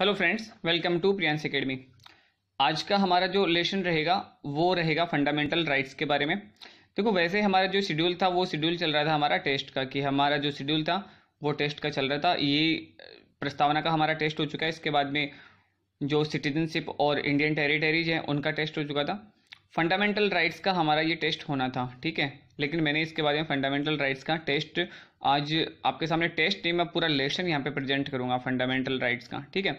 Hello friends welcome to Priyansh academy आज का हमारा जो लेसन रहेगा वो रहेगा फंडामेंटल राइट्स के बारे में देखो वैसे हमारा जो शेड्यूल था वो शेड्यूल चल रहा था हमारा टेस्ट का कि हमारा जो शेड्यूल था वो टेस्ट का चल रहा था ये प्रस्तावना का हमारा टेस्ट हो चुका है इसके बाद में जो सिटीजनशिप और इंडियन टेरिटरीज हैं उनका टेस्ट हो चुका था फंडामेंटल राइट्स का हमारा ये टेस्ट होना था ठीक है लेकिन मैंने इसके बारे में फंडामेंटल राइट्स का टेस्ट आज आपके सामने टेस्ट नहीं मैं पूरा लेसन यहाँ पे प्रेजेंट करूँगा फंडामेंटल राइट्स का ठीक है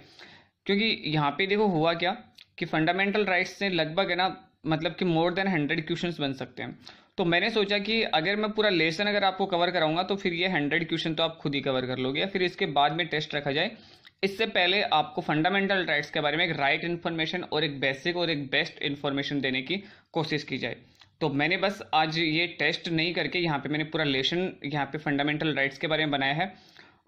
क्योंकि यहाँ पे देखो हुआ क्या कि फंडामेंटल राइट्स से लगभग है ना मतलब कि मोर देन हंड्रेड क्वेश्चन बन सकते हैं तो मैंने सोचा कि अगर मैं पूरा लेसन अगर आपको कवर कराऊंगा तो फिर ये हंड्रेड क्वेश्चन तो आप खुद ही कवर कर लोगे या फिर इसके बाद में टेस्ट रखा जाए इससे पहले आपको फंडामेंटल राइट्स के बारे में एक राइट right इन्फॉर्मेशन और एक बेसिक और एक बेस्ट इन्फॉर्मेशन देने की कोशिश की जाए तो मैंने बस आज ये टेस्ट नहीं करके यहाँ पे मैंने पूरा लेशन यहाँ पे फंडामेंटल राइट्स के बारे में बनाया है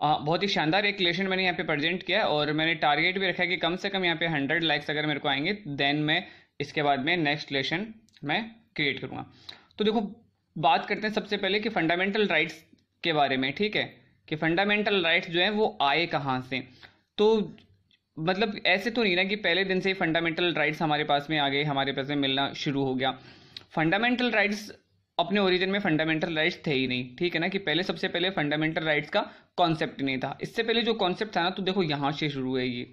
आ, बहुत ही शानदार एक लेशन मैंने यहाँ पे प्रेजेंट किया और मैंने टारगेट भी रखा है कि कम से कम यहाँ पे हंड्रेड लाइक्स अगर मेरे को आएंगे देन मैं इसके बाद में नेक्स्ट लेशन मैं क्रिएट करूँगा तो देखो बात करते हैं सबसे पहले कि फंडामेंटल राइट्स के बारे में ठीक है कि फंडामेंटल राइट्स जो हैं वो आए कहाँ से तो मतलब ऐसे तो नहीं ना कि पहले दिन से ही फंडामेंटल राइट्स हमारे पास में आ गए हमारे पास में मिलना शुरू हो गया फंडामेंटल राइट्स अपने ओरिजिन में फंडामेंटल राइट्स थे ही नहीं ठीक है ना कि पहले सबसे पहले फंडामेंटल राइट्स का कॉन्सेप्ट नहीं था इससे पहले जो कॉन्सेप्ट था ना तो देखो यहाँ से शुरू है ये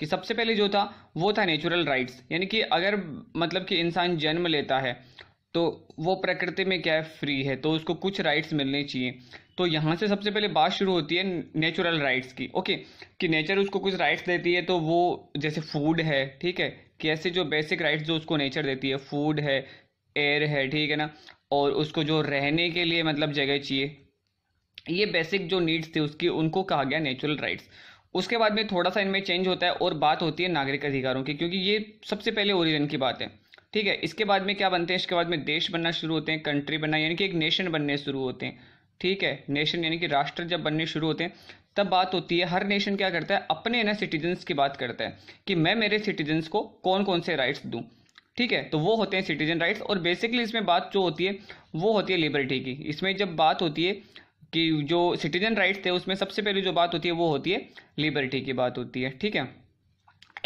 कि सबसे पहले जो था वो था नेचुरल राइट्स यानी कि अगर मतलब कि इंसान जन्म लेता है तो वो प्रकृति में क्या है फ्री है तो उसको कुछ राइट्स मिलने चाहिए तो यहाँ से सबसे पहले बात शुरू होती है नेचुरल राइट्स की ओके कि नेचर उसको कुछ राइट्स देती है तो वो जैसे फूड है ठीक है कि ऐसे जो बेसिक राइट्स जो उसको नेचर देती है फूड है एयर है ठीक है ना और उसको जो रहने के लिए मतलब जगह चाहिए ये बेसिक जो नीड्स थे उसकी उनको कहा गया नेचुरल राइट्स उसके बाद में थोड़ा सा इनमें चेंज होता है और बात होती है नागरिक अधिकारों की क्योंकि ये सबसे पहले ओरिजिन की बात है ठीक है इसके बाद में क्या बनते हैं इसके बाद में देश बनना शुरू होते हैं कंट्री बनना यानी कि एक नेशन बनने शुरू होते हैं ठीक है नेशन यानी कि राष्ट्र जब बनने शुरू होते हैं तब बात होती है हर नेशन क्या करता है अपने ना सिटीजन्स की बात करता है कि मैं मेरे सिटीजन्स को कौन कौन से राइट्स दूँ ठीक है तो वो होते हैं सिटीजन राइट्स और बेसिकली इसमें बात जो होती है वो होती है लिबर्टी की इसमें जब बात होती है कि जो सिटीजन राइट्स थे उसमें सबसे पहले जो बात होती है वो होती है लिबर्टी की बात होती है ठीक है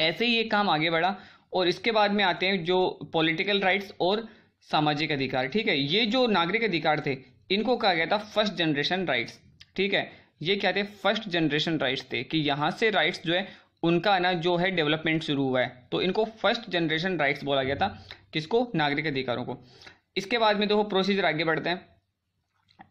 ऐसे ही ये काम आगे बढ़ा और इसके बाद में आते हैं जो पॉलिटिकल राइट्स और सामाजिक अधिकार ठीक है ये जो नागरिक अधिकार थे इनको कहा गया था फर्स्ट जनरेशन राइट्स ठीक है ये क्या थे फर्स्ट जनरेशन राइट्स थे कि यहाँ से राइट्स जो है उनका ना जो है डेवलपमेंट शुरू हुआ है तो इनको फर्स्ट जनरेशन राइट्स बोला गया था किसको नागरिक अधिकारों को इसके बाद में देखो प्रोसीजर आगे बढ़ते हैं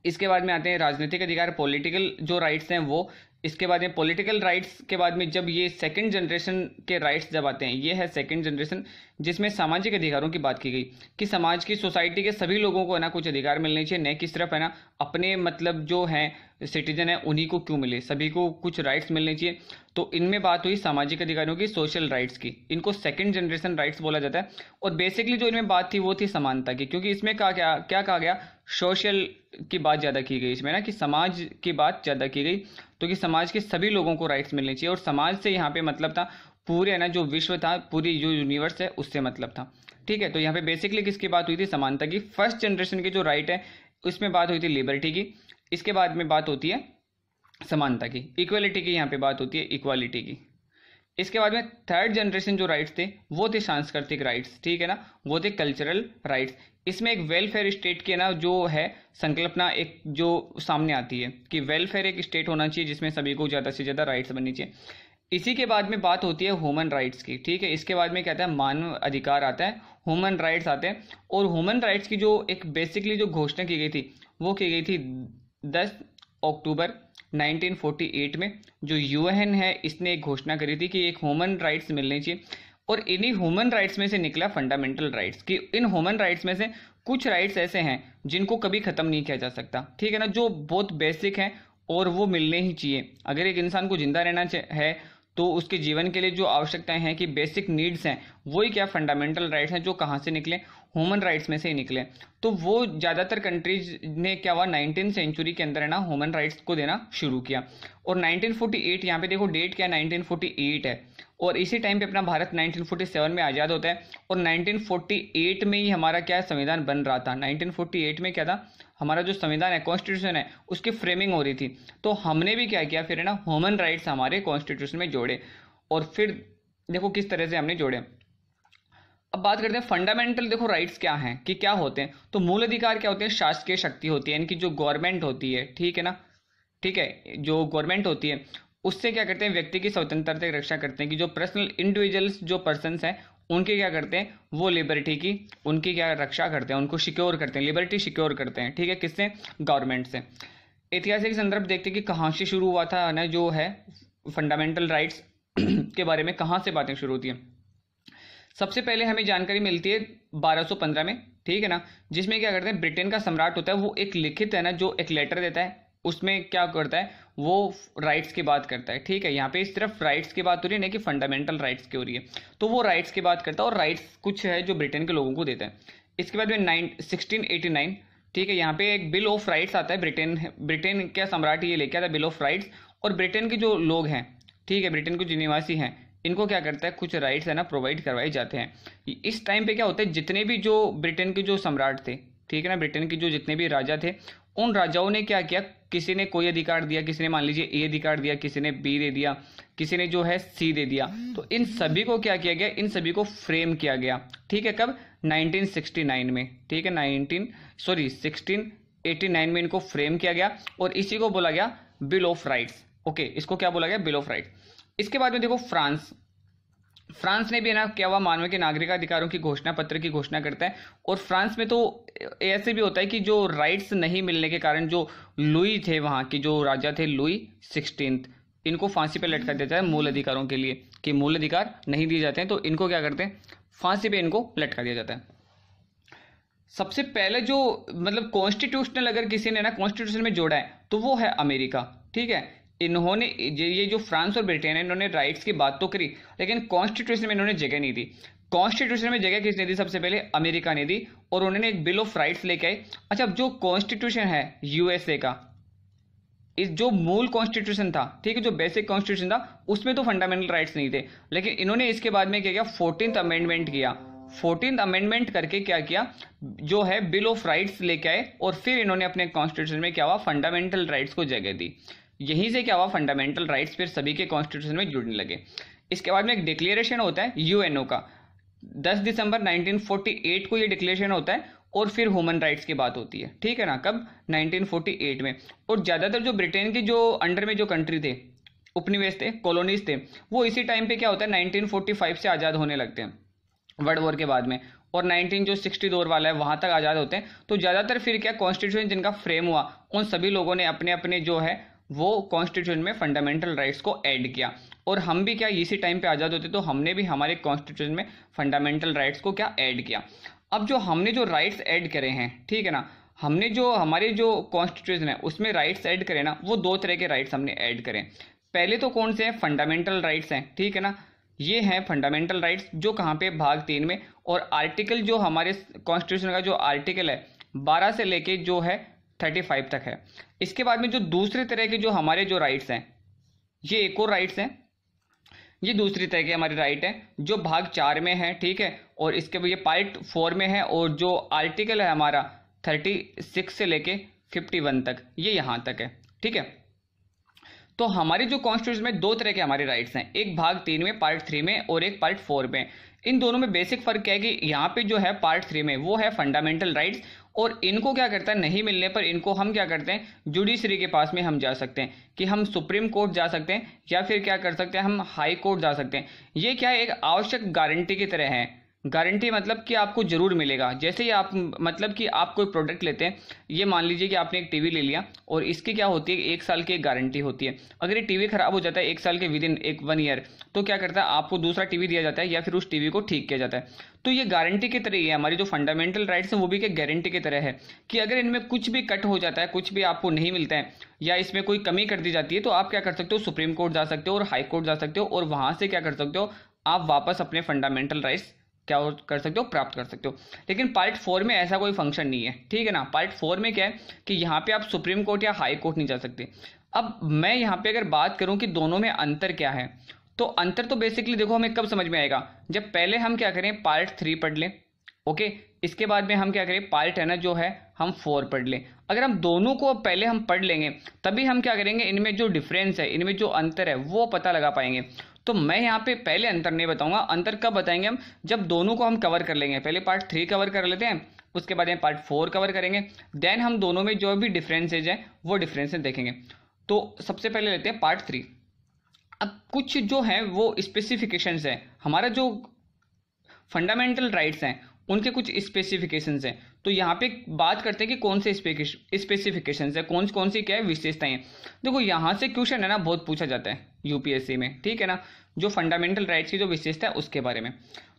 इसके बाद में आते हैं राजनीतिक अधिकार पॉलिटिकल जो राइट्स हैं वो इसके बाद में पॉलिटिकल राइट्स के बाद में जब ये सेकंड जनरेशन के राइट्स जब आते हैं ये है सेकंड जनरेशन जिसमें सामाजिक अधिकारों की बात की गई कि समाज की सोसाइटी के सभी लोगों को है ना कुछ अधिकार मिलने चाहिए न कि सिर्फ है ना अपने मतलब जो हैं सिटीजन है उन्हीं को क्यों मिले सभी को कुछ राइट्स मिलने चाहिए तो इनमें बात हुई सामाजिक अधिकारियों की सोशल राइट्स की इनको सेकंड जनरेशन राइट्स बोला जाता है और बेसिकली जो इनमें बात थी वो थी समानता की क्योंकि इसमें कहा क्या क्या कहा गया सोशल की बात ज़्यादा की गई इसमें ना कि समाज की बात ज़्यादा की गई तो कि समाज के सभी लोगों को राइट्स मिलने चाहिए और समाज से यहाँ पे मतलब था पूरे है ना जो विश्व था पूरी जो यूनिवर्स है उससे मतलब था ठीक है तो यहाँ पे बेसिकली किसकी बात हुई थी समानता की फर्स्ट जनरेशन की जो राइट है उसमें बात हुई थी लिबर्टी की इसके बाद में बात होती है समानता की इक्वलिटी की यहाँ पे बात होती है इक्वालिटी की इसके बाद में थर्ड जनरेशन जो राइट्स थे वो थे सांस्कृतिक राइट्स ठीक है ना वो थे कल्चरल राइट्स इसमें एक वेलफेयर स्टेट की ना जो है संकल्पना एक जो सामने आती है कि वेलफेयर एक स्टेट होना चाहिए जिसमें सभी को ज़्यादा से ज़्यादा राइट्स बननी चाहिए इसी के बाद में बात होती है ह्यूमन राइट्स की ठीक है इसके बाद में कहता है मानव अधिकार आता है ह्यूमन राइट्स आते हैं और ह्यूमन राइट्स की जो एक बेसिकली जो घोषणा की गई थी वो की गई थी 10 अक्टूबर 1948 में जो यूएन है इसने एक घोषणा करी थी कि एक ह्यूमन राइट्स मिलनी चाहिए और इन्हीं ह्यूमन राइट्स में से निकला फंडामेंटल राइट्स कि इन ह्यूमन राइट्स में से कुछ राइट्स ऐसे हैं जिनको कभी ख़त्म नहीं किया जा सकता ठीक है ना जो बहुत बेसिक हैं और वो मिलने ही चाहिए अगर एक इंसान को ज़िंदा रहना है तो उसके जीवन के लिए जो आवश्यकताएं हैं कि बेसिक नीड्स हैं वही क्या फंडामेंटल राइट्स हैं जो कहाँ से निकले ह्यूमन राइट्स में से निकले तो वो ज़्यादातर कंट्रीज ने क्या हुआ नाइनटीन सेंचुरी के अंदर है ना ह्यूमन राइट्स को देना शुरू किया और 1948 यहाँ पे देखो डेट क्या है 1948 है और इसी टाइम पे अपना भारत 1947 में आज़ाद होता है और 1948 में ही हमारा क्या संविधान बन रहा था 1948 में क्या था हमारा जो संविधान है कॉन्स्टिट्यूशन है उसकी फ्रेमिंग हो रही थी तो हमने भी क्या किया फिर है ना ह्यूमन राइट्स हमारे कॉन्स्टिट्यूशन में जोड़े और फिर देखो किस तरह से हमने जोड़े अब बात करते हैं फंडामेंटल देखो राइट्स क्या हैं कि क्या होते हैं तो मूल अधिकार क्या होते हैं शासकीय शक्ति होती है यानी कि जो गवर्नमेंट होती है ठीक है ना ठीक है जो गवर्नमेंट होती है उससे क्या करते हैं व्यक्ति की स्वतंत्रता की रक्षा करते हैं कि जो पर्सनल इंडिविजुअल्स जो पर्सनस हैं उनके क्या करते हैं वो लिबर्टी की उनकी क्या रक्षा करते हैं उनको सिक्योर करते हैं लिबर्टी सिक्योर करते हैं ठीक है किससे गवर्नमेंट से ऐतिहासिक संदर्भ देखते हैं कि कहाँ से शुरू हुआ था ना जो है फंडामेंटल राइट्स के बारे में कहाँ से बातें शुरू होती हैं सबसे पहले हमें जानकारी मिलती है 1215 में ठीक है ना जिसमें क्या करते हैं ब्रिटेन का सम्राट होता है वो एक लिखित है ना जो एक लेटर देता है उसमें क्या करता है वो राइट्स की बात करता है ठीक है यहाँ पे सिर्फ राइट्स की बात हो रही है ना कि फंडामेंटल राइट्स की हो रही है तो वो राइट्स की बात करता है और राइट्स कुछ है जो ब्रिटेन के लोगों को देता है इसके बाद में नाइन सिक्सटीन एटी नाइन ठीक है यहाँ पे एक बिल ऑफ राइट्स आता है ब्रिटेन ब्रिटेन क्या सम्राट ये लेके आता है बिल ऑफ राइट्स और ब्रिटेन के जो लोग हैं ठीक है ब्रिटेन के जो निवासी हैं इनको क्या करता है कुछ राइट्स है ना प्रोवाइड करवाए जाते हैं इस टाइम पे क्या होता है जितने भी जो ब्रिटेन के जो सम्राट थे ठीक है ना ब्रिटेन के जो जितने भी राजा थे उन राजाओं ने क्या किया किसी ने कोई अधिकार दिया किसी ने मान लीजिए ए अधिकार दिया किसी ने बी दे दिया किसी ने जो है सी दे दिया तो इन सभी को क्या किया गया इन सभी को फ्रेम किया गया ठीक है कब 1969 में ठीक है 19 सॉरी 1689 में इनको फ्रेम किया गया और इसी को बोला गया बिल ऑफ राइट्स ओके इसको क्या बोला गया बिल ऑफ राइट्स इसके बाद में देखो फ्रांस फ्रांस ने भी है ना क्या हुआ मानव के नागरिक अधिकारों की घोषणा पत्र की घोषणा करता है और फ्रांस में तो ऐसे भी होता है कि जो राइट्स नहीं मिलने के कारण जो लुई थे वहाँ के जो राजा थे लुई सिक्सटीन इनको फांसी पर लटका देता है मूल अधिकारों के लिए कि मूल अधिकार नहीं दिए जाते हैं तो इनको क्या करते हैं फांसी पे इनको लटका दिया जाता है सबसे पहले जो मतलब कॉन्स्टिट्यूशनल अगर किसी ने ना कॉन्स्टिट्यूशन में जोड़ा है तो वो है अमेरिका ठीक है इन्होंने ये जो फ्रांस और ब्रिटेन है इन्होंने राइट्स की बात तो करी लेकिन कॉन्स्टिट्यूशन में इन्होंने जगह नहीं दी कॉन्स्टिट्यूशन में जगह किसने दी सबसे पहले अमेरिका ने दी और उन्होंने एक बिल ऑफ राइट्स लेके आए अच्छा अब जो कॉन्स्टिट्यूशन है यूएसए का इस जो मूल कॉन्स्टिट्यूशन था ठीक है जो बेसिक कॉन्स्टिट्यूशन था उसमें तो फंडामेंटल राइट्स नहीं थे लेकिन इन्होंने इसके बाद में क्या किया फोर्टीन अमेंडमेंट किया फोर्टीन अमेंडमेंट करके क्या किया जो है बिल ऑफ राइट्स लेके आए और फिर इन्होंने अपने कॉन्स्टिट्यूशन में क्या हुआ फंडामेंटल राइट्स को जगह दी यहीं से क्या हुआ फंडामेंटल राइट्स फिर सभी के कॉन्स्टिट्यूशन में जुड़ने लगे इसके बाद में एक डिक्लेरेशन होता है यूएनओ का 10 दिसंबर 1948 को ये डिक्लेरेशन होता है और फिर ह्यूमन राइट्स की बात होती है ठीक है ना कब 1948 में और ज़्यादातर जो ब्रिटेन के जो अंडर में जो कंट्री थे उपनिवेश थे कॉलोनीज थे वो इसी टाइम पे क्या होता है 1945 से आज़ाद होने लगते हैं वर्ल्ड वॉर के बाद में और नाइनटीन जो सिक्सटी दौर वाला है वहाँ तक आज़ाद होते हैं तो ज़्यादातर फिर क्या कॉन्स्टिट्यूशन जिनका फ्रेम हुआ उन सभी लोगों ने अपने अपने जो है वो कॉन्स्टिट्यूशन में फंडामेंटल राइट्स को ऐड किया और हम भी क्या इसी टाइम पे आज़ाद होते तो हमने भी हमारे कॉन्स्टिट्यूशन में फंडामेंटल राइट्स को क्या ऐड किया अब जो हमने जो राइट्स ऐड करे हैं ठीक है ना हमने जो हमारे जो कॉन्स्टिट्यूशन है उसमें राइट्स ऐड करें ना वो दो तरह के राइट्स हमने ऐड करें पहले तो कौन से हैं फंडामेंटल राइट्स हैं ठीक है ना ये हैं फंडामेंटल राइट्स जो कहाँ पे भाग तीन में और आर्टिकल जो हमारे कॉन्स्टिट्यूशन का जो आर्टिकल है बारह से लेके जो है थर्टी फाइव तक है इसके बाद में जो दूसरे तरह के जो हमारे जो राइट्स हैं ये एक और राइट्स हैं ये दूसरी तरह के हमारे राइट हैं जो भाग चार में है ठीक है और इसके ये पार्ट फोर में है और जो आर्टिकल है हमारा थर्टी सिक्स से लेके फिफ्टी वन तक ये यहाँ तक है ठीक है तो हमारे जो कॉन्स्टिट्यूशन में दो तरह के हमारे राइट्स हैं एक भाग तीन में पार्ट थ्री में और एक पार्ट फोर में इन दोनों में बेसिक फर्क क्या है कि यहाँ पे जो है पार्ट थ्री में वो है फंडामेंटल राइट्स और इनको क्या करता है नहीं मिलने पर इनको हम क्या करते हैं जुडिशरी के पास में हम जा सकते हैं कि हम सुप्रीम कोर्ट जा सकते हैं या फिर क्या कर सकते हैं हम हाई कोर्ट जा सकते हैं ये क्या है एक आवश्यक गारंटी की तरह है गारंटी मतलब कि आपको ज़रूर मिलेगा जैसे ही आप मतलब कि आप कोई प्रोडक्ट लेते हैं ये मान लीजिए कि आपने एक टीवी ले लिया और इसकी क्या होती है एक साल की एक गारंटी होती है अगर ये टीवी ख़राब हो जाता है एक साल के विद इन एक वन ईयर तो क्या करता है आपको दूसरा टीवी दिया जाता है या फिर उस टीवी को ठीक किया जाता है तो ये गारंटी की तरह ही है हमारी जो फंडामेंटल राइट्स हैं वो भी क्या गारंटी की तरह है कि अगर इनमें कुछ भी कट हो जाता है कुछ भी आपको नहीं मिलता है या इसमें कोई कमी कर दी जाती है तो आप क्या कर सकते हो सुप्रीम कोर्ट जा सकते हो और हाई कोर्ट जा सकते हो और वहाँ से क्या कर सकते हो आप वापस अपने फंडामेंटल राइट्स क्या कर सकते हो प्राप्त कर सकते हो लेकिन पार्ट फोर में ऐसा कोई फंक्शन नहीं है ठीक है ना पार्ट फोर में क्या है कि यहाँ पे आप सुप्रीम कोर्ट या हाई कोर्ट नहीं जा सकते अब मैं यहाँ पे अगर बात करूँ कि दोनों में अंतर क्या है तो अंतर तो बेसिकली देखो हमें कब समझ में आएगा जब पहले हम क्या करें पार्ट थ्री पढ़ लें ओके इसके बाद में हम क्या करें पार्ट है ना जो है हम फोर पढ़ लें अगर हम दोनों को पहले हम पढ़ लेंगे तभी हम क्या करेंगे इनमें जो डिफरेंस है इनमें जो अंतर है वो पता लगा पाएंगे तो मैं यहाँ पे पहले अंतर नहीं बताऊंगा अंतर कब बताएंगे हम जब दोनों को हम कवर कर लेंगे पहले पार्ट थ्री कवर कर लेते हैं उसके बाद यहाँ पार्ट फोर कवर करेंगे देन हम दोनों में जो भी डिफरेंसेज हैं वो डिफरेंसेज देखेंगे तो सबसे पहले लेते हैं पार्ट थ्री अब कुछ जो है वो स्पेसिफिकेशंस हैं हमारा जो फंडामेंटल राइट्स हैं उनके कुछ स्पेसिफिकेशंस हैं तो यहाँ पे बात करते हैं कि कौन से स्पेसिफिकेशंस है कौन कौन सी क्या है विशेषताएं देखो यहाँ से क्वेश्चन है ना बहुत पूछा जाता है यूपीएससी में ठीक है ना जो फंडामेंटल राइट्स की जो विशेषता है उसके बारे में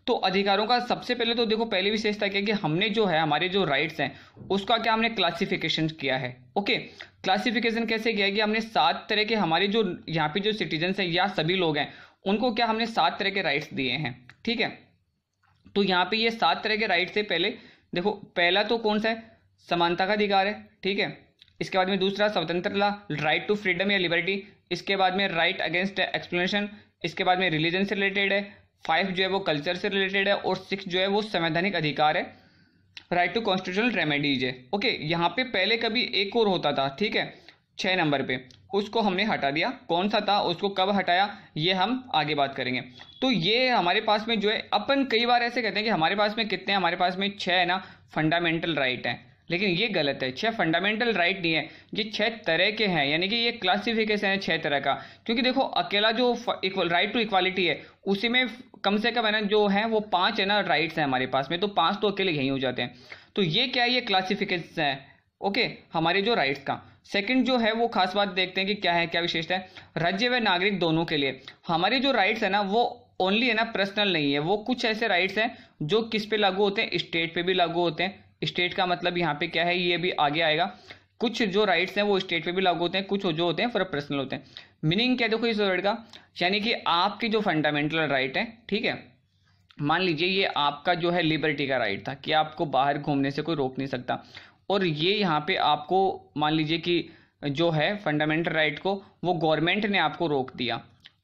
तो अधिकारों का सबसे पहले तो देखो पहली विशेषता क्या कि हमने जो है हमारे जो राइट्स हैं उसका क्या हमने क्लासिफिकेशन किया है ओके क्लासिफिकेशन कैसे किया है कि हमने सात तरह के हमारे जो यहाँ पे जो सिटीजन्स हैं या सभी लोग हैं उनको क्या हमने सात तरह के राइट्स दिए हैं ठीक है तो यहाँ पे ये सात तरह के राइट से पहले देखो पहला तो कौन सा है समानता का अधिकार है ठीक है इसके बाद में दूसरा स्वतंत्रता राइट टू फ्रीडम या लिबर्टी इसके बाद में राइट अगेंस्ट एक्सप्लेनेशन इसके बाद में रिलीजन से रिलेटेड है फाइव जो है वो कल्चर से रिलेटेड है और सिक्स जो है वो संवैधानिक अधिकार है राइट टू कॉन्स्टिट्यूशनल रेमेडीज है ओके यहाँ पे पहले कभी एक और होता था ठीक है छः नंबर पे उसको हमने हटा दिया कौन सा था उसको कब हटाया ये हम आगे बात करेंगे तो ये हमारे पास में जो है अपन कई बार ऐसे कहते हैं कि हमारे पास में कितने हमारे पास में छः है ना फंडामेंटल राइट हैं लेकिन ये गलत है छह फंडामेंटल राइट नहीं है ये छह तरह के हैं यानी कि ये क्लासिफिकेशन है छह तरह का क्योंकि देखो अकेला जो राइट टू इक्वालिटी है उसी में कम से कम है ना जो है वो पांच है ना राइट्स हैं हमारे पास में तो पांच तो अकेले यहीं हो जाते हैं तो ये क्या है ये क्लासिफिकेशन है ओके हमारे जो राइट्स का सेकंड जो है वो खास बात देखते हैं कि क्या है क्या विशेषता है राज्य व नागरिक दोनों के लिए हमारे जो राइट्स है ना वो ओनली है ना पर्सनल नहीं है वो कुछ ऐसे राइट्स हैं जो किस पे लागू होते हैं स्टेट पे भी लागू होते हैं स्टेट का मतलब यहाँ पे क्या है ये भी आगे आएगा कुछ जो राइट्स हैं वो स्टेट पे भी लागू होते हैं कुछ जो होते हैं फिर पर्सनल होते हैं मीनिंग क्या देखो इस वर्ड का यानी कि आपके जो फंडामेंटल राइट है ठीक है मान लीजिए ये आपका जो है लिबर्टी का राइट था कि आपको बाहर घूमने से कोई रोक नहीं सकता और ये यहाँ पे आपको मान लीजिए कि जो है फंडामेंटल राइट को वो गवर्नमेंट ने आपको रोक दिया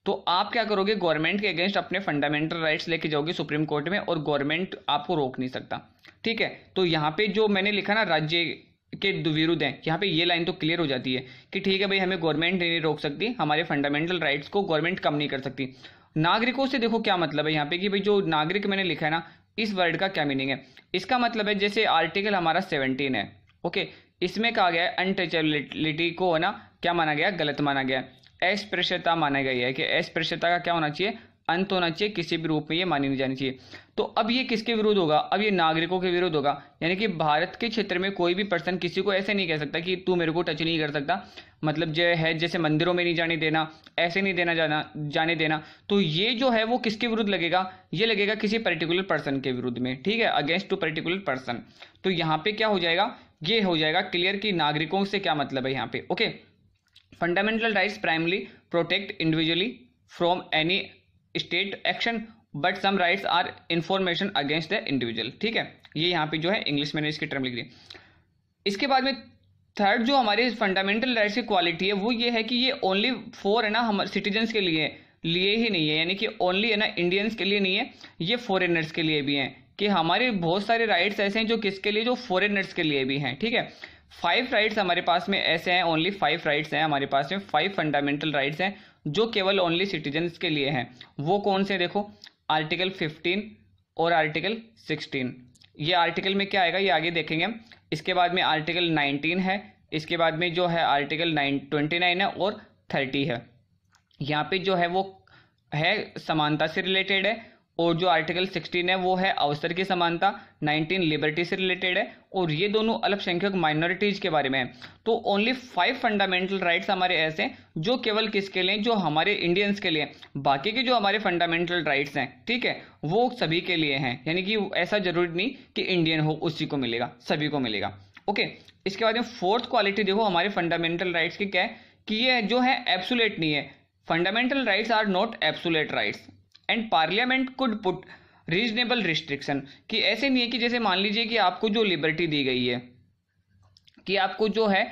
तो आप क्या करोगे गवर्नमेंट के अगेंस्ट अपने फंडामेंटल राइट्स लेके जाओगे सुप्रीम कोर्ट में और गवर्नमेंट आपको रोक नहीं सकता ठीक है तो यहाँ पे जो मैंने लिखा ना राज्य के विरुद्ध हैं यहाँ पे ये लाइन तो क्लियर हो जाती है कि ठीक है भाई हमें गवर्नमेंट नहीं रोक सकती हमारे फंडामेंटल राइट्स को गवर्नमेंट कम नहीं कर सकती नागरिकों से देखो क्या मतलब है यहाँ पे कि भाई जो नागरिक मैंने लिखा है ना इस वर्ड का क्या मीनिंग है इसका मतलब है जैसे आर्टिकल हमारा सेवनटीन है ओके इसमें कहा गया है अनटचेबिलिटी को है ना क्या माना गया गलत माना गया अस्पृश्यता माना गया है कि अस्पृश्यता का क्या होना चाहिए अंत होना चाहिए किसी भी रूप में ये मानी नहीं जानी चाहिए तो अब ये किसके विरोध होगा अब ये नागरिकों के विरोध होगा यानी कि भारत के क्षेत्र में कोई भी पर्सन किसी को ऐसे नहीं कह सकता कि तू मेरे को टच नहीं कर सकता मतलब जो है जैसे मंदिरों में नहीं जाने देना ऐसे नहीं देना जाना जाने देना तो ये जो है वो किसके विरुद्ध लगेगा ये लगेगा किसी पर्टिकुलर पर्सन के विरुद्ध में ठीक है अगेंस्ट टू पर्टिकुलर पर्सन तो यहाँ पर क्या हो जाएगा ये हो जाएगा क्लियर कि नागरिकों से क्या मतलब है यहाँ पे okay fundamental rights primarily protect individually from any state action but some rights are information against the individual ठीक है ये यहाँ पे जो है इंग्लिश मैंने इसकी टर्म लिख दी इसके बाद में थर्ड जो हमारे फंडामेंटल राइट्स की क्वालिटी है वो ये है कि ये ओनली फॉर है ना हम सिटीजन्स के लिए लिए ही नहीं है यानी कि ओनली है ना इंडियंस के लिए नहीं है ये फॉरेनर्स के लिए भी हैं कि हमारे बहुत सारे राइट्स ऐसे हैं जो किसके लिए जो फॉरेनर्स के लिए भी हैं ठीक है फाइव राइट्स हमारे पास में ऐसे हैं ओनली फाइव राइट्स हैं हमारे पास में फाइव फंडामेंटल राइट्स हैं जो केवल ओनली सिटीजन के लिए हैं वो कौन से देखो आर्टिकल फिफ्टीन और आर्टिकल सिक्सटीन ये आर्टिकल में क्या आएगा ये आगे देखेंगे हम इसके बाद में आर्टिकल नाइनटीन है इसके बाद में जो है आर्टिकल नाइन ट्वेंटी नाइन है और थर्टी है यहाँ पे जो है वो है समानता से रिलेटेड है और जो आर्टिकल 16 है वो है अवसर की समानता 19 लिबर्टी से रिलेटेड है और ये दोनों अल्पसंख्यक माइनॉरिटीज के बारे में है तो ओनली फाइव फंडामेंटल राइट्स हमारे ऐसे हैं जो केवल किसके लिए जो हमारे इंडियंस के लिए बाकी के जो हमारे फंडामेंटल राइट्स हैं ठीक है वो सभी के लिए हैं यानी कि ऐसा जरूरी नहीं कि इंडियन हो उसी को मिलेगा सभी को मिलेगा ओके इसके बाद में फोर्थ क्वालिटी देखो हमारे फंडामेंटल राइट्स की क्या है कि ये जो है एब्सुलेट नहीं है fundamental rights are not absolute rights and parliament could put reasonable restriction कि ऐसे नहीं है कि जैसे मान लीजिए कि आपको जो लिबर्टी दी गई है कि आपको जो है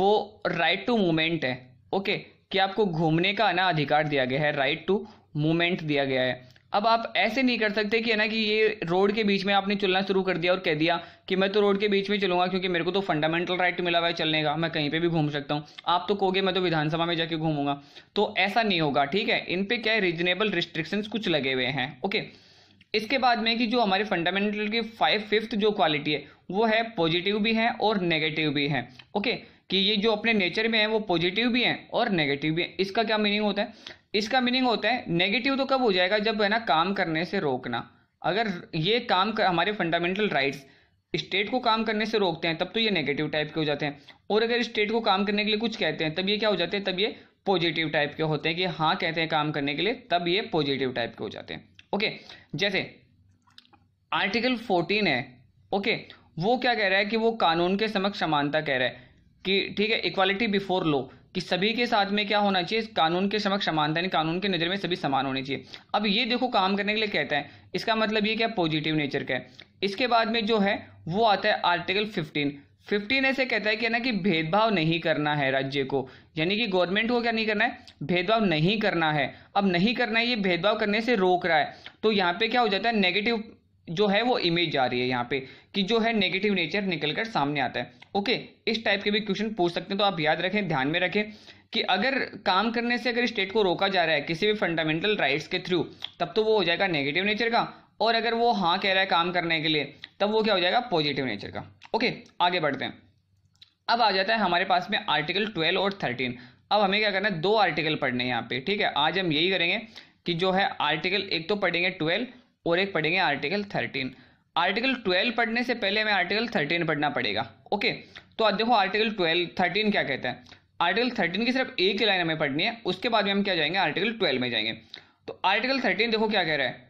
वो राइट टू मूवमेंट है ओके कि आपको घूमने का ना अधिकार दिया गया है राइट टू मूवमेंट दिया गया है अब आप ऐसे नहीं कर सकते कि है ना कि ये रोड के बीच में आपने चलना शुरू कर दिया और कह दिया कि मैं तो रोड के बीच में चलूंगा क्योंकि मेरे को तो फंडामेंटल राइट मिला हुआ है चलने का मैं कहीं पे भी घूम सकता हूँ आप तो कहोगे मैं तो विधानसभा में जाके घूमूंगा तो ऐसा नहीं होगा ठीक है इन पे क्या है रीजनेबल रिस्ट्रिक्शंस कुछ लगे हुए हैं ओके इसके बाद में कि जो हमारे फंडामेंटल की फाइव फिफ्थ जो क्वालिटी है वो है पॉजिटिव भी है और नेगेटिव भी है ओके कि ये जो अपने नेचर में है वो पॉजिटिव भी हैं और नेगेटिव भी हैं इसका क्या मीनिंग होता है इसका मीनिंग होता है नेगेटिव तो कब हो जाएगा जब है ना काम करने से रोकना अगर ये काम कर, हमारे फंडामेंटल राइट्स स्टेट को काम करने से रोकते हैं तब तो ये नेगेटिव टाइप के हो जाते हैं और अगर स्टेट को काम करने के लिए कुछ कहते हैं तब ये क्या हो जाते हैं तब ये पॉजिटिव टाइप के होते हैं कि हाँ कहते हैं काम करने के लिए तब ये पॉजिटिव टाइप के हो जाते हैं ओके जैसे आर्टिकल फोर्टीन है ओके वो क्या कह रहा है कि वो कानून के समक्ष समानता कह रहा है कि ठीक है इक्वालिटी बिफोर लॉ कि सभी के साथ में क्या होना चाहिए कानून के समक्ष समानता यानी कानून के नज़र में सभी समान होने चाहिए अब ये देखो काम करने के लिए कहता है इसका मतलब ये क्या पॉजिटिव नेचर का है इसके बाद में जो है वो आता है आर्टिकल फिफ्टीन फिफ्टीन ऐसे कहता है कि ना कि भेदभाव नहीं करना है राज्य को यानी कि गवर्नमेंट को क्या नहीं करना है भेदभाव नहीं करना है अब नहीं करना है ये भेदभाव करने से रोक रहा है तो यहाँ पे क्या हो जाता है नेगेटिव जो है वो इमेज आ रही है यहाँ पे कि जो है नेगेटिव नेचर निकल कर सामने आता है ओके इस टाइप के भी क्वेश्चन पूछ सकते हैं तो आप याद रखें ध्यान में रखें कि अगर काम करने से अगर स्टेट को रोका जा रहा है किसी भी फंडामेंटल राइट्स के थ्रू तब तो वो हो जाएगा नेगेटिव नेचर का और अगर वो हाँ कह रहा है काम करने के लिए तब वो क्या हो जाएगा पॉजिटिव नेचर का ओके आगे बढ़ते हैं अब आ जाता है हमारे पास में आर्टिकल ट्वेल्व और थर्टीन अब हमें क्या करना है दो आर्टिकल पढ़ने हैं यहाँ पे ठीक है आज हम यही करेंगे कि जो है आर्टिकल एक तो पढ़ेंगे ट्वेल्व और एक पढ़ेंगे आर्टिकल थर्टीन आर्टिकल 12 पढ़ने से पहले हमें आर्टिकल 13 पढ़ना पड़ेगा ओके तो देखो आर्टिकल 12 13 क्या कहते हैं आर्टिकल 13 की सिर्फ एक ही लाइन हमें पढ़नी है उसके बाद में हम क्या जाएंगे आर्टिकल 12 में जाएंगे तो आर्टिकल 13 देखो क्या कह रहा है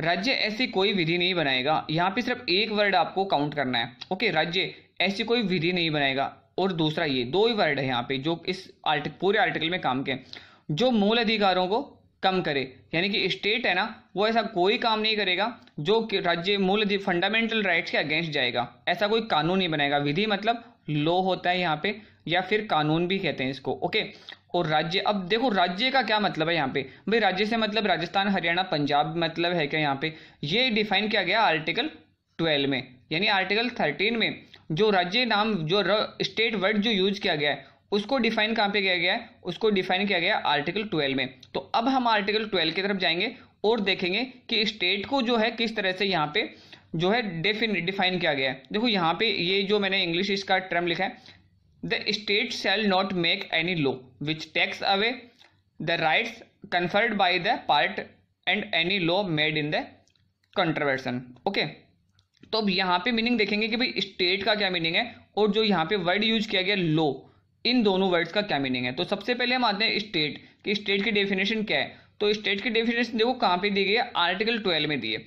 राज्य ऐसी कोई विधि नहीं बनाएगा यहाँ पे सिर्फ एक वर्ड आपको काउंट करना है ओके राज्य ऐसी कोई विधि नहीं बनाएगा और दूसरा ये दो ही वर्ड है यहाँ पे जो इस आर्टिक पूरे आर्टिकल में काम के जो मूल अधिकारों को कम करे यानी कि स्टेट है ना वो ऐसा कोई काम नहीं करेगा जो कि राज्य मूल फंडामेंटल राइट्स के अगेंस्ट जाएगा ऐसा कोई कानून नहीं बनाएगा विधि मतलब लॉ होता है यहाँ पे या फिर कानून भी कहते हैं इसको ओके और राज्य अब देखो राज्य का क्या मतलब है यहाँ पे भाई राज्य से मतलब राजस्थान हरियाणा पंजाब मतलब है क्या यहाँ पे ये डिफाइन किया गया आर्टिकल ट्वेल्व में यानी आर्टिकल थर्टीन में जो राज्य नाम जो स्टेट वर्ड जो यूज किया गया है उसको डिफाइन कहां पे किया गया है उसको डिफाइन किया गया आर्टिकल 12 में तो अब हम आर्टिकल 12 की तरफ जाएंगे और देखेंगे कि स्टेट को जो है किस तरह से यहाँ पे जो है डेफिन डिफाइन किया गया है देखो यहाँ पे ये जो मैंने इंग्लिश इसका टर्म लिखा है the state shall not make any law which takes away the rights conferred by the part and any law made in the contravention okay तो अब यहाँ पे मीनिंग देखेंगे कि भाई स्टेट का क्या मीनिंग है और जो यहाँ पे वर्ड यूज किया गया लो इन दोनों वर्ड्स का क्या मीनिंग है तो सबसे पहले हम आते हैं स्टेट कि स्टेट की डेफिनेशन क्या है तो स्टेट की डेफिनेशन देखो कहाँ पे दी गई है आर्टिकल ट्वेल्व में दिए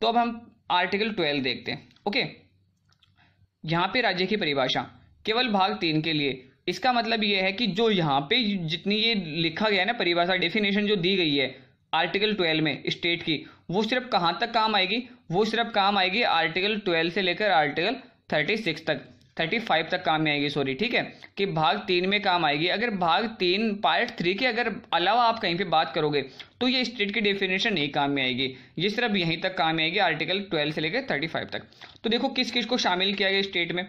तो अब हम आर्टिकल ट्वेल्व देखते हैं ओके यहाँ पे राज्य की परिभाषा केवल भाग तीन के लिए इसका मतलब यह है कि जो यहाँ पे जितनी ये लिखा गया है ना परिभाषा डेफिनेशन जो दी गई है आर्टिकल ट्वेल्व में स्टेट की वो सिर्फ कहाँ तक काम आएगी वो सिर्फ काम आएगी आर्टिकल ट्वेल्व से लेकर आर्टिकल थर्टी सिक्स तक थर्टी फाइव तक काम में आएगी सॉरी ठीक है कि भाग तीन में काम आएगी अगर भाग तीन पार्ट थ्री के अगर अलावा आप कहीं पे बात करोगे तो ये स्टेट की डेफिनेशन नहीं काम में आएगी ये सिर्फ यहीं तक काम में आएगी आर्टिकल ट्वेल्व से लेकर थर्टी फाइव तक तो देखो किस किस को शामिल किया गया स्टेट में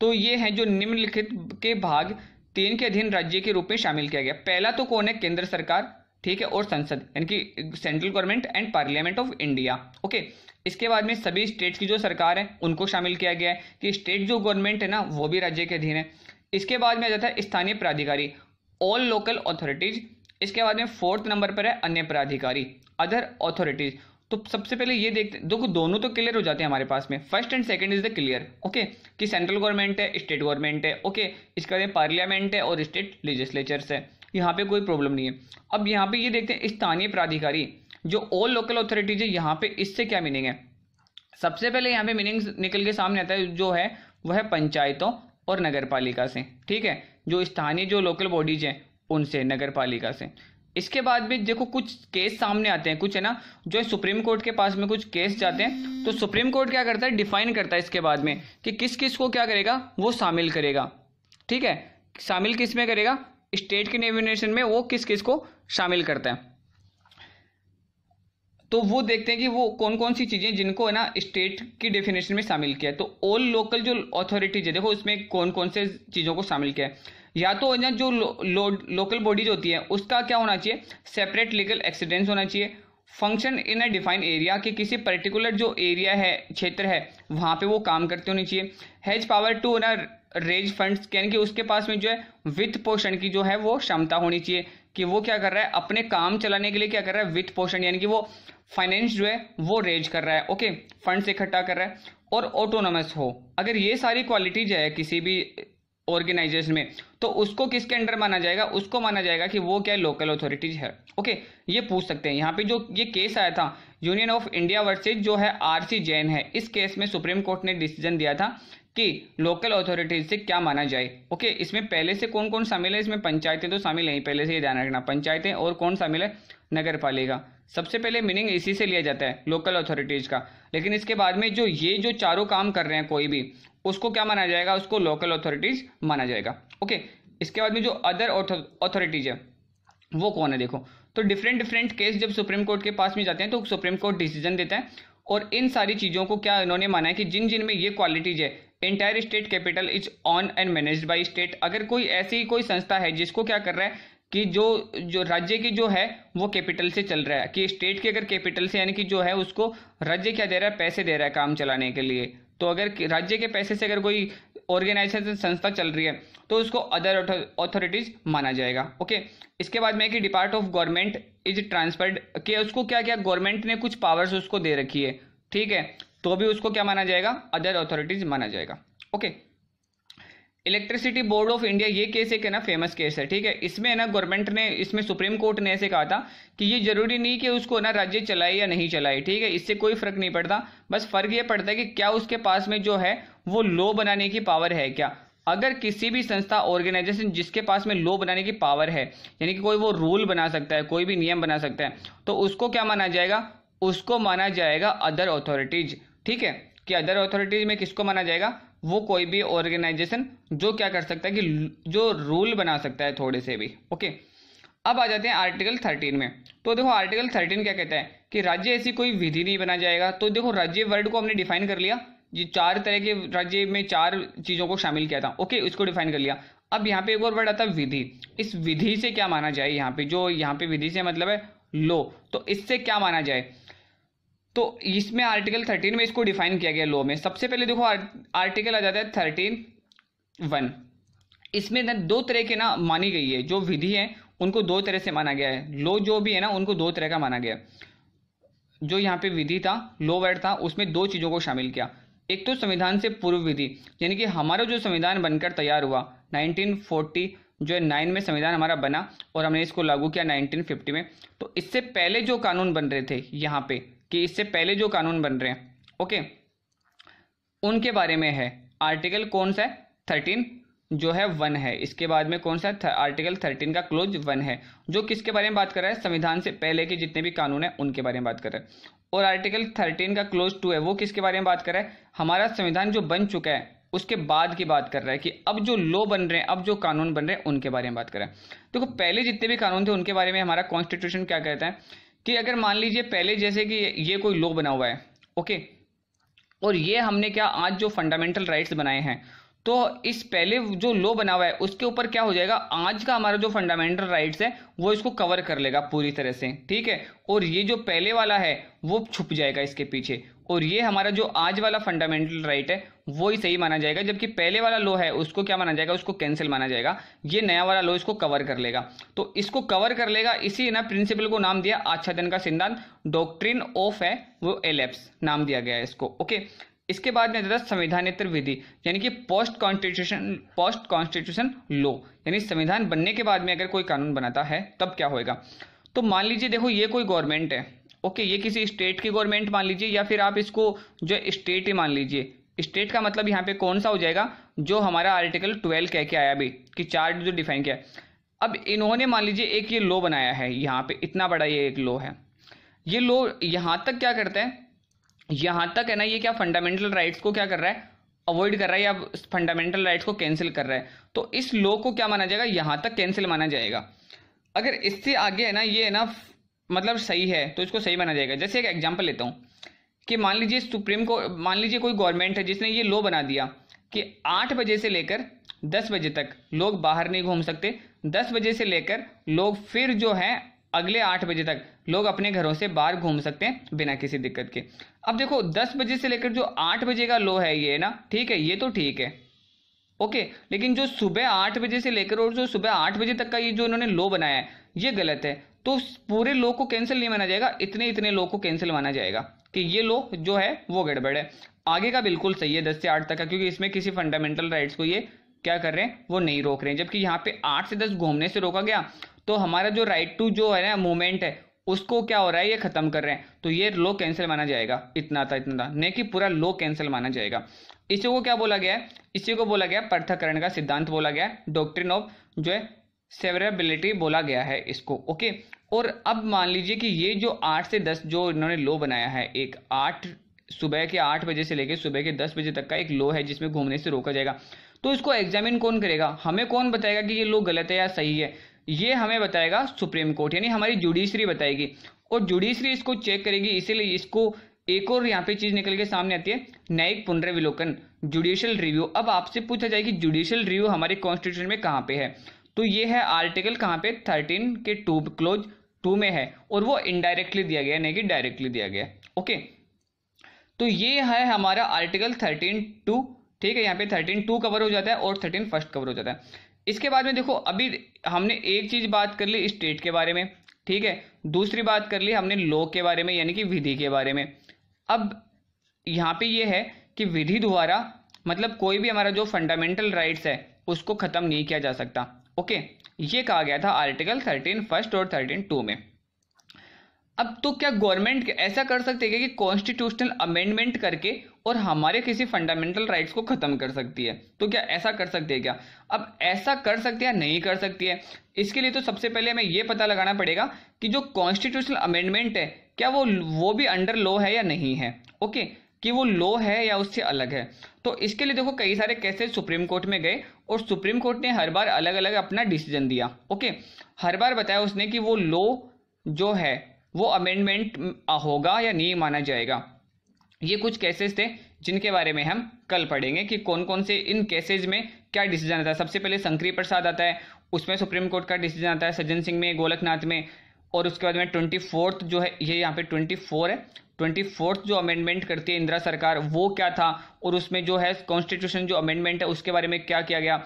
तो ये है जो निम्नलिखित के भाग तीन के अधीन राज्य के रूप में शामिल किया गया पहला तो कौन है केंद्र सरकार ठीक है और संसद यानी कि central government and parliament of India okay इसके बाद में सभी स्टेट की जो सरकार है उनको शामिल किया गया है कि स्टेट जो गवर्नमेंट है ना वो भी राज्य के अधीन है इसके बाद में आ जाता है स्थानीय प्राधिकारी ऑल लोकल अथॉरिटीज इसके बाद में फोर्थ नंबर पर है अन्य प्राधिकारी अदर अथॉरिटीज तो सबसे पहले ये देखते देखो दोनों तो क्लियर हो जाते हैं हमारे पास में first and second is the clear okay कि सेंट्रल गवर्नमेंट है स्टेट गवर्नमेंट है ओके इसके बाद पार्लियामेंट है और स्टेट लेजिस्लेचर्स है यहाँ पे कोई प्रॉब्लम नहीं है अब यहाँ पे ये देखते हैं स्थानीय प्राधिकारी जो ऑल लोकल अथॉरिटीज है यहाँ पे इससे क्या मीनिंग है सबसे पहले यहाँ पे मीनिंग निकल के सामने आता है जो है वह पंचायतों और नगर पालिका से ठीक है जो स्थानीय जो लोकल बॉडीज हैं उनसे नगर पालिका से इसके बाद भी देखो कुछ केस सामने आते हैं कुछ है ना जो है सुप्रीम कोर्ट के पास में कुछ केस जाते हैं तो सुप्रीम कोर्ट क्या करता है डिफाइन करता है इसके बाद में कि किस किस को क्या करेगा वो शामिल करेगा ठीक है शामिल किस में करेगा स्टेट के नेविनेशन में वो किस किस को शामिल करता है तो वो देखते हैं कि वो कौन कौन सी चीज़ें जिनको है ना स्टेट की डेफिनेशन में शामिल किया है तो ऑल लोकल जो अथॉरिटीज है देखो उसमें कौन कौन से चीज़ों को शामिल किया है या तो ना जो लो, लो, लोकल बॉडीज होती है उसका क्या होना चाहिए सेपरेट लीगल एक्सीडेंट्स होना चाहिए function in a define area कि किसी पर्टिकुलर जो एरिया है क्षेत्र है वहाँ पे वो काम करते होने चाहिए हैज पावर टू ना रेज फंड्स कि उसके पास में जो है वित्त पोषण की जो है वो क्षमता होनी चाहिए कि वो क्या कर रहा है अपने काम चलाने के लिए क्या कर रहा है वित्त पोषण यानी कि वो फाइनेंस जो है वो रेज कर रहा है ओके फंड्स इकट्ठा कर रहा है और ऑटोनोमस हो अगर ये सारी क्वालिटीज है किसी भी ऑर्गेनाइजेशन में तो उसको किसके अंडर माना जाएगा उसको माना जाएगा कि वो क्या लोकल अथॉरिटीज है ओके ये पूछ सकते हैं यहाँ पे जो ये केस आया था यूनियन ऑफ इंडिया वर्सेज जो है सी जैन है इस केस में सुप्रीम कोर्ट ने डिसीजन दिया था कि लोकल अथॉरिटीज से क्या माना जाए ओके इसमें पहले से कौन कौन शामिल है इसमें पंचायतें तो शामिल हैं पहले से ये ध्यान रखना पंचायतें और कौन शामिल है नगर पालिका सबसे पहले मीनिंग इसी से लिया जाता है लोकल अथॉरिटीज का लेकिन इसके बाद में जो ये जो चारों काम कर रहे हैं कोई भी उसको क्या माना जाएगा उसको लोकल अथॉरिटीज माना जाएगा ओके इसके बाद में जो अदर अथॉरिटीज है वो कौन है देखो तो डिफरेंट डिफरेंट केस जब सुप्रीम कोर्ट के पास में जाते हैं तो सुप्रीम कोर्ट डिसीजन देता है और इन सारी चीज़ों को क्या इन्होंने माना है कि जिन जिन में ये क्वालिटीज है entire state capital is owned and managed by state अगर कोई ऐसी कोई संस्था है जिसको क्या कर रहा है कि जो जो राज्य की जो है वो कैपिटल से चल रहा है कि स्टेट के अगर कैपिटल से यानी कि जो है उसको राज्य क्या दे रहा है पैसे दे रहा है काम चलाने के लिए तो अगर राज्य के पैसे से अगर कोई ऑर्गेनाइजेशन संस्था चल रही है तो उसको अदर ऑथोरिटीज माना जाएगा ओके इसके बाद में कि depart of government is transferred के उसको क्या क्या गवर्नमेंट ने कुछ पावर्स उसको दे रखी है ठीक है तो अभी उसको क्या माना जाएगा अदर अथॉरिटीज माना जाएगा okay electricity board of India ये केस एक है ना फेमस केस है ठीक है इसमें है ना गवर्नमेंट ने इसमें सुप्रीम कोर्ट ने ऐसे कहा था कि ये जरूरी नहीं कि उसको ना राज्य चलाए या नहीं चलाए ठीक है इससे कोई फर्क नहीं पड़ता बस फर्क ये पड़ता है कि क्या उसके पास में जो है वो लो बनाने की पावर है क्या अगर किसी भी संस्था ऑर्गेनाइजेशन जिसके पास में लो बनाने की पावर है यानी कि कोई वो रूल बना सकता है कोई भी नियम बना सकता है तो उसको क्या माना जाएगा उसको माना जाएगा अदर अथॉरिटीज़ ठीक है कि अदर अथॉरिटीज में किसको माना जाएगा वो कोई भी ऑर्गेनाइजेशन जो क्या कर सकता है कि जो रूल बना सकता है थोड़े से भी ओके अब आ जाते हैं आर्टिकल थर्टीन में तो देखो आर्टिकल थर्टीन क्या कहता है कि राज्य ऐसी कोई विधि नहीं बना जाएगा तो देखो राज्य वर्ड को हमने डिफाइन कर लिया जी चार तरह के राज्य में चार चीज़ों को शामिल किया था ओके इसको डिफाइन कर लिया अब यहाँ पे एक और वर्ड आता है विधि इस विधि से क्या माना जाए यहाँ पे जो यहाँ पे विधि से मतलब है लो तो इससे क्या माना जाए तो इसमें आर्टिकल थर्टीन में इसको डिफाइन किया गया लॉ में सबसे पहले देखो आर्टिकल आ जाता है थर्टीन वन इसमें ना दो तरह के ना मानी गई है जो विधि है उनको दो तरह से माना गया है लॉ जो भी है ना उनको दो तरह का माना गया जो यहाँ पे विधि था लॉ वर्ड था उसमें दो चीज़ों को शामिल किया एक तो संविधान से पूर्व विधि यानी कि हमारा जो संविधान बनकर तैयार हुआ 1940 जो है नाइन में संविधान हमारा बना और हमने इसको लागू किया 1950 में तो इससे पहले जो कानून बन रहे थे यहाँ पे कि इससे पहले जो कानून बन रहे हैं ओके उनके बारे में है आर्टिकल कौन सा है थर्टीन जो है वन है इसके बाद में कौन सा था? आर्टिकल थर्टीन का क्लोज वन है जो किसके बारे में बात कर रहा है संविधान से पहले के जितने भी कानून है उनके बारे में बात कर रहा है और आर्टिकल थर्टीन का क्लोज टू है वो किसके बारे में बात कर रहा है हमारा संविधान जो बन चुका है उसके बाद की बात कर रहा है कि अब जो लॉ बन रहे हैं अब जो कानून बन रहे हैं उनके बारे में बात कर रहा है देखो तो पहले जितने भी कानून थे उनके बारे में हमारा कॉन्स्टिट्यूशन क्या कहता है कि अगर मान लीजिए पहले जैसे कि ये कोई लॉ बना हुआ है ओके और ये हमने क्या आज जो फंडामेंटल राइट्स बनाए हैं तो इस पहले जो लॉ बना हुआ है उसके ऊपर क्या हो जाएगा आज का हमारा जो फंडामेंटल राइट्स है वो इसको कवर कर लेगा पूरी तरह से ठीक है और ये जो पहले वाला है वो छुप जाएगा इसके पीछे और ये हमारा जो आज वाला फंडामेंटल राइट है वो ही सही माना जाएगा जबकि पहले वाला लो है उसको क्या माना जाएगा उसको कैंसिल माना जाएगा ये नया वाला लो इसको कवर कर लेगा तो इसको कवर कर लेगा इसी ना प्रिंसिपल को नाम दिया आच्छादन का सिद्धांत डॉक्ट्रिन ऑफ है वो एलेप्स नाम दिया गया है इसको ओके इसके बाद में दादा संविधानेतर विधि यानी कि post constitution post constitution law यानी संविधान बनने के बाद में अगर कोई कानून बनाता है तब क्या होएगा तो मान लीजिए देखो ये कोई गवर्नमेंट है ओके ये किसी स्टेट की गवर्नमेंट मान लीजिए या फिर आप इसको जो स्टेट ही मान लीजिए स्टेट का मतलब यहाँ पे कौन सा हो जाएगा जो हमारा आर्टिकल ट्वेल्व कह के आया अभी कि चार्ट जो डिफाइन किया अब इन्होंने मान लीजिए एक ये लॉ बनाया है यहाँ पे इतना बड़ा ये एक लॉ है ये लो यहाँ तक क्या करता है यहाँ तक है ना ये क्या फंडामेंटल राइट्स को क्या कर रहा है अवॉइड कर रहा है या फंडामेंटल राइट्स को कैंसिल कर रहा है तो इस लॉ को क्या माना जाएगा यहाँ तक कैंसिल माना जाएगा अगर इससे आगे है ना ये है ना मतलब सही है तो इसको सही माना जाएगा जैसे एक एग्जाम्पल लेता हूँ कि मान लीजिए सुप्रीम को मान लीजिए कोई गवर्नमेंट है जिसने ये लॉ बना दिया कि आठ बजे से लेकर दस बजे तक लोग बाहर नहीं घूम सकते दस बजे से लेकर लोग फिर जो है अगले आठ बजे तक लोग अपने घरों से बाहर घूम सकते हैं बिना किसी दिक्कत के अब देखो दस बजे से लेकर जो आठ बजे का लो है ये ना ठीक है ये तो ठीक है ओके लेकिन जो सुबह आठ बजे से लेकर और जो सुबह आठ बजे तक का ये जो इन्होंने लो बनाया है ये गलत है तो पूरे लो को कैंसिल नहीं माना जाएगा इतने इतने लो को कैंसिल माना जाएगा कि ये लो जो है वो गड़बड़ है आगे का बिल्कुल सही है दस से आठ तक का क्योंकि इसमें किसी फंडामेंटल राइट्स को ये क्या कर रहे हैं वो नहीं रोक रहे हैं जबकि यहाँ पे आठ से दस घूमने से रोका गया तो हमारा जो राइट टू जो है ना मूवमेंट है उसको क्या हो रहा है ये खत्म कर रहे हैं तो ये लो कैंसिल माना जाएगा इतना था इतना था नहीं कि पूरा लो कैंसिल माना जाएगा इसी को क्या बोला गया है इसी को बोला गया पृथककरण का सिद्धांत बोला गया है डॉक्ट्रिन ऑफ जो है सेवरेबिलिटी बोला गया है इसको ओके और अब मान लीजिए कि ये जो आठ से दस जो इन्होंने लो बनाया है एक आठ सुबह के आठ बजे से लेकर सुबह के दस बजे तक का एक लो है जिसमें घूमने से रोका जाएगा तो इसको एग्जामिन कौन करेगा हमें कौन बताएगा कि ये लो गलत है या सही है ये हमें बताएगा सुप्रीम कोर्ट यानी हमारी जुडिशरी बताएगी और जुडिशरी इसको चेक करेगी इसीलिए इसको एक और यहाँ पे चीज निकल के सामने आती है न्यायिक पुनर्विलोकन जुडिशियल रिव्यू अब आपसे पूछा जाए कि जुडिशियल रिव्यू हमारे कॉन्स्टिट्यूशन में कहाँ पे है तो ये है आर्टिकल कहाँ पे थर्टीन के टू क्लोज टू में है और वो इनडायरेक्टली दिया गया नहीं कि डायरेक्टली दिया गया ओके तो ये है हमारा आर्टिकल थर्टीन टू ठीक है यहाँ पे थर्टीन टू कवर हो जाता है और थर्टीन फर्स्ट कवर हो जाता है इसके बाद में देखो अभी हमने एक चीज़ बात कर ली स्टेट के बारे में ठीक है दूसरी बात कर ली हमने लॉ के बारे में यानी कि विधि के बारे में अब यहाँ पे ये है कि विधि द्वारा मतलब कोई भी हमारा जो फंडामेंटल राइट्स है उसको ख़त्म नहीं किया जा सकता ओके ये कहा गया था आर्टिकल थर्टीन फर्स्ट और थर्टीन टू में अब तो क्या गवर्नमेंट ऐसा कर सकती है कि कॉन्स्टिट्यूशनल अमेंडमेंट करके और हमारे किसी फंडामेंटल राइट्स को ख़त्म कर सकती है तो क्या ऐसा कर सकती है क्या अब ऐसा कर सकती है नहीं कर सकती है इसके लिए तो सबसे पहले हमें यह पता लगाना पड़ेगा कि जो कॉन्स्टिट्यूशनल अमेंडमेंट है क्या वो वो भी अंडर लॉ है या नहीं है ओके कि वो लो है या उससे अलग है तो इसके लिए देखो कई सारे केसेस सुप्रीम कोर्ट में गए और सुप्रीम कोर्ट ने हर बार अलग अलग अपना डिसीजन दिया ओके हर बार बताया उसने कि वो लो जो है वो अमेंडमेंट होगा या नहीं माना जाएगा ये कुछ केसेस थे जिनके बारे में हम कल पढ़ेंगे कि कौन कौन से इन केसेज में क्या डिसीजन आता है सबसे पहले संक्री प्रसाद आता है उसमें सुप्रीम कोर्ट का डिसीजन आता है सज्जन सिंह में गोलकनाथ में और उसके बाद में ट्वेंटी फोर्थ जो है ये यहाँ पे ट्वेंटी फोर है ट्वेंटी फोर्थ जो अमेंडमेंट करती है इंदिरा सरकार वो क्या था और उसमें जो है कॉन्स्टिट्यूशन जो अमेंडमेंट है उसके बारे में क्या किया गया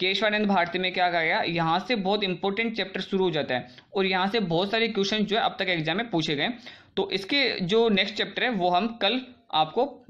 केशवानंद भारती में क्या कहा गया यहाँ से बहुत इंपॉर्टेंट चैप्टर शुरू हो जाता है और यहाँ से बहुत सारे क्वेश्चन जो है अब तक एग्जाम में पूछे गए तो इसके जो नेक्स्ट चैप्टर है वो हम कल आपको